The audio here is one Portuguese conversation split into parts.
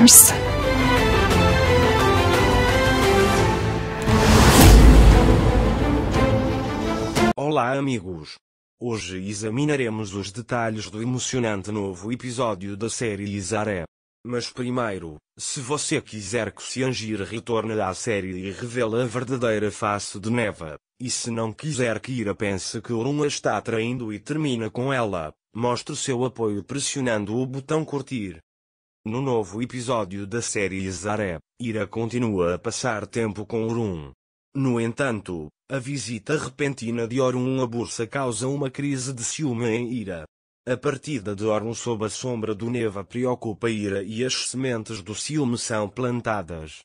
Arms. Olá, amigos. Hoje examinaremos os detalhes do emocionante novo episódio da série Isaré. Mas primeiro, se você quiser que Siangir retorne à série e revele a verdadeira face de Neva, e se não quiser que Ira pense que Orum a está traindo e termina com ela, mostre seu apoio pressionando o botão curtir. No novo episódio da série Zaré, Ira continua a passar tempo com Orun. No entanto, a visita repentina de Orun à Bursa causa uma crise de ciúme em Ira. A partida de Orun sob a sombra do Neva preocupa Ira e as sementes do ciúme são plantadas.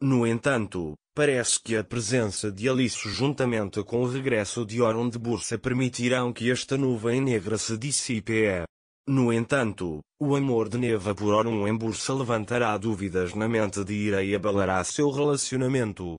No entanto, parece que a presença de Alice juntamente com o regresso de Orun de Bursa permitirão que esta nuvem negra se dissipe. No entanto, o amor de Neva por Orum em Bursa levantará dúvidas na mente de Ira e abalará seu relacionamento.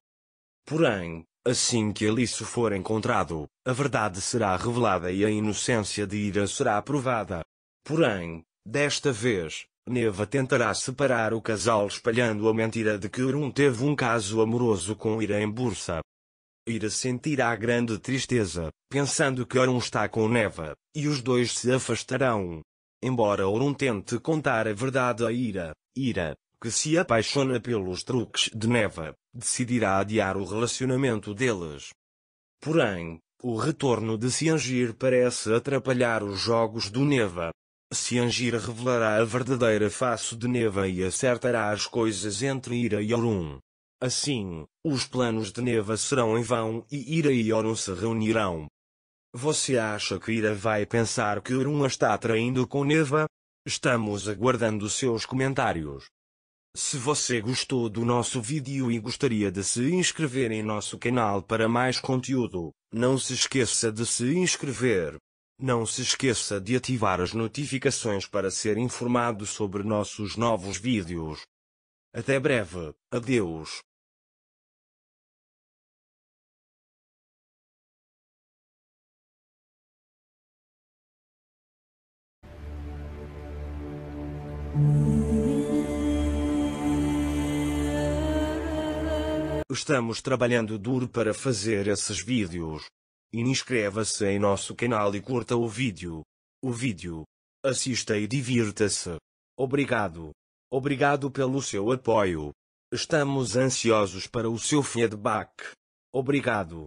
Porém, assim que Alice for encontrado, a verdade será revelada e a inocência de Ira será provada. Porém, desta vez, Neva tentará separar o casal espalhando a mentira de que Orum teve um caso amoroso com Ira em Bursa. Ira sentirá grande tristeza, pensando que Orum está com Neva, e os dois se afastarão. Embora Orun tente contar a verdade a Ira, Ira, que se apaixona pelos truques de Neva, decidirá adiar o relacionamento deles. Porém, o retorno de Siangir parece atrapalhar os jogos do Neva. Siangir revelará a verdadeira face de Neva e acertará as coisas entre Ira e Orun. Assim, os planos de Neva serão em vão e Ira e Orun se reunirão, você acha que Ira vai pensar que Uruma está traindo com Neva? Estamos aguardando seus comentários. Se você gostou do nosso vídeo e gostaria de se inscrever em nosso canal para mais conteúdo, não se esqueça de se inscrever. Não se esqueça de ativar as notificações para ser informado sobre nossos novos vídeos. Até breve, adeus. Estamos trabalhando duro para fazer esses vídeos. Inscreva-se em nosso canal e curta o vídeo. O vídeo. Assista e divirta-se. Obrigado. Obrigado pelo seu apoio. Estamos ansiosos para o seu feedback. Obrigado.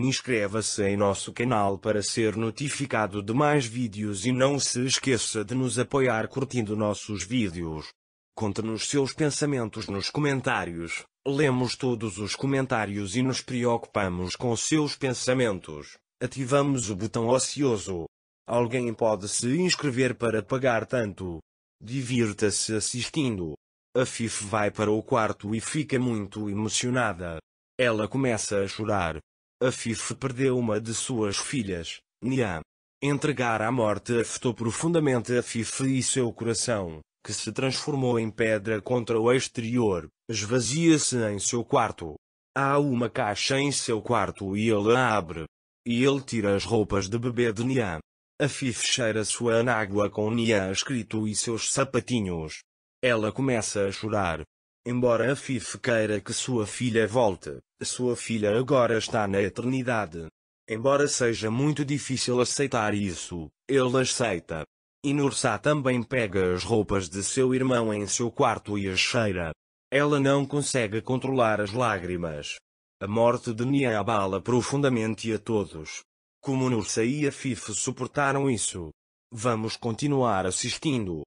Inscreva-se em nosso canal para ser notificado de mais vídeos e não se esqueça de nos apoiar curtindo nossos vídeos. Conte-nos seus pensamentos nos comentários. Lemos todos os comentários e nos preocupamos com seus pensamentos. Ativamos o botão ocioso. Alguém pode se inscrever para pagar tanto. Divirta-se assistindo. A Fif vai para o quarto e fica muito emocionada. Ela começa a chorar a FIFA perdeu uma de suas filhas, Nia. Entregar à morte afetou profundamente a FIFA e seu coração, que se transformou em pedra contra o exterior, esvazia-se em seu quarto. Há uma caixa em seu quarto e ele a abre. E ele tira as roupas de bebê de Nia. A FIFA cheira sua anágua com Nia escrito e seus sapatinhos. Ela começa a chorar, Embora a FIF queira que sua filha volte, sua filha agora está na eternidade. Embora seja muito difícil aceitar isso, ele aceita. Nursa também pega as roupas de seu irmão em seu quarto e as cheira. Ela não consegue controlar as lágrimas. A morte de Nia abala profundamente a todos. Como Nursa e a Fife suportaram isso? Vamos continuar assistindo.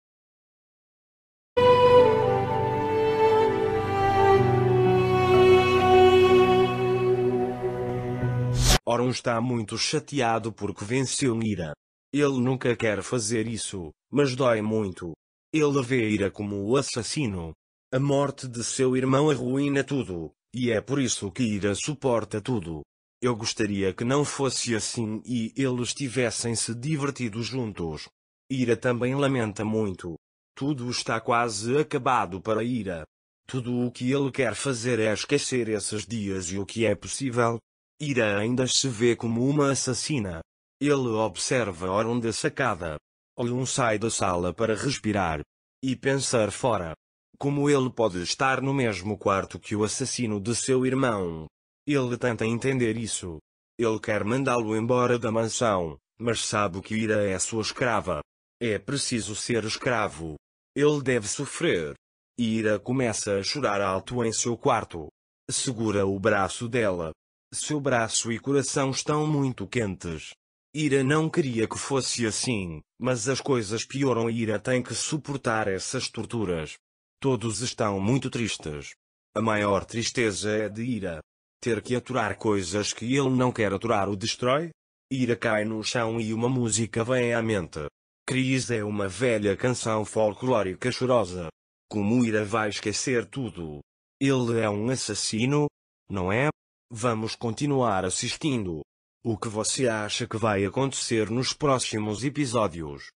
Orun está muito chateado porque venceu Ira. Ele nunca quer fazer isso, mas dói muito. Ele vê Ira como o assassino. A morte de seu irmão arruína tudo, e é por isso que Ira suporta tudo. Eu gostaria que não fosse assim e eles tivessem se divertido juntos. Ira também lamenta muito. Tudo está quase acabado para Ira. Tudo o que ele quer fazer é esquecer esses dias e o que é possível, Ira ainda se vê como uma assassina. Ele observa Oron da sacada. Olhum sai da sala para respirar. E pensar fora. Como ele pode estar no mesmo quarto que o assassino de seu irmão? Ele tenta entender isso. Ele quer mandá-lo embora da mansão, mas sabe que Ira é sua escrava. É preciso ser escravo. Ele deve sofrer. Ira começa a chorar alto em seu quarto. Segura o braço dela, seu braço e coração estão muito quentes. Ira não queria que fosse assim, mas as coisas pioram e Ira tem que suportar essas torturas. Todos estão muito tristes. A maior tristeza é de Ira. Ter que aturar coisas que ele não quer aturar o destrói. Ira cai no chão e uma música vem à mente. Cris é uma velha canção folclórica chorosa. Como Ira vai esquecer tudo? Ele é um assassino? Não é? Vamos continuar assistindo. O que você acha que vai acontecer nos próximos episódios?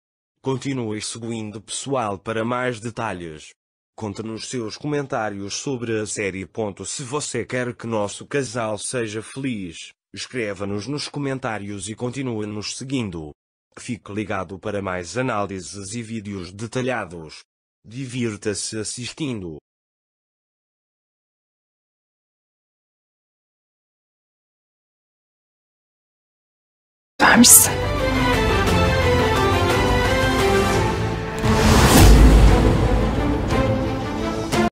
Continue seguindo pessoal para mais detalhes. Conte-nos seus comentários sobre a série. Se você quer que nosso casal seja feliz, escreva-nos nos comentários e continue nos seguindo. Fique ligado para mais análises e vídeos detalhados. Divirta-se assistindo. vermişsin.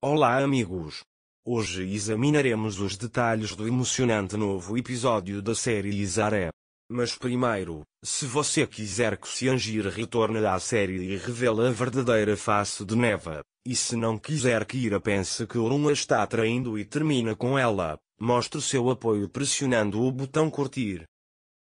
Olá, amigos. Hoje examinaremos os detalhes do emocionante novo episódio da série Isaré. Mas primeiro, se você quiser que Siangir retorne à série e revele a verdadeira face de Neva, e se não quiser que Ira pense que Orun a está traindo e termina com ela, mostre seu apoio pressionando o botão curtir.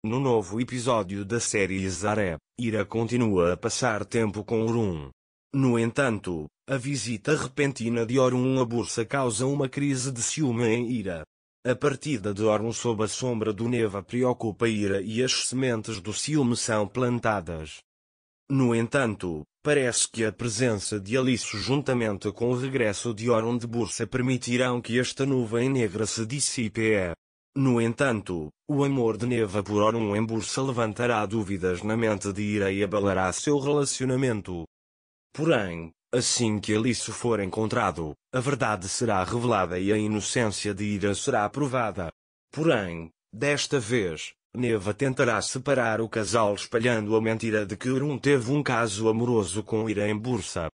No novo episódio da série Zaré, Ira continua a passar tempo com Orun. No entanto, a visita repentina de Orun à Bursa causa uma crise de ciúme em Ira. A partida de Orun sob a sombra do Neva preocupa Ira e as sementes do ciúme são plantadas. No entanto, parece que a presença de Alice juntamente com o regresso de Orun de Bursa permitirão que esta nuvem negra se dissipe. No entanto, o amor de Neva por Orun em Bursa levantará dúvidas na mente de Ira e abalará seu relacionamento. Porém, assim que Alice for encontrado, a verdade será revelada e a inocência de Ira será provada. Porém, desta vez, Neva tentará separar o casal espalhando a mentira de que Orun teve um caso amoroso com Ira em Bursa.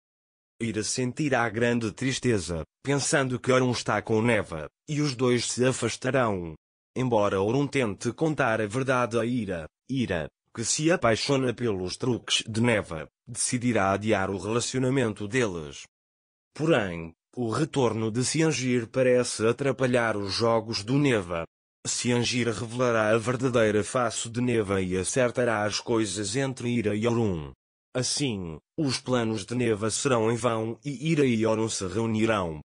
Ira sentirá grande tristeza, pensando que Orun está com Neva, e os dois se afastarão. Embora Orun tente contar a verdade a Ira, Ira, que se apaixona pelos truques de Neva, decidirá adiar o relacionamento deles. Porém, o retorno de Siangir parece atrapalhar os jogos do Neva. Siangir revelará a verdadeira face de Neva e acertará as coisas entre Ira e Orun. Assim, os planos de Neva serão em vão e Ira e Orun se reunirão.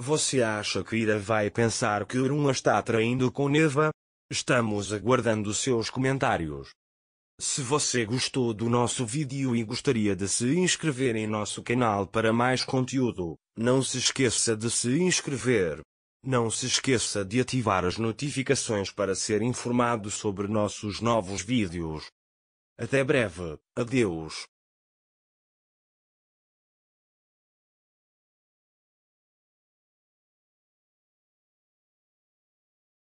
Você acha que Ira vai pensar que Uruma está traindo com Neva? Estamos aguardando seus comentários. Se você gostou do nosso vídeo e gostaria de se inscrever em nosso canal para mais conteúdo, não se esqueça de se inscrever. Não se esqueça de ativar as notificações para ser informado sobre nossos novos vídeos. Até breve, adeus.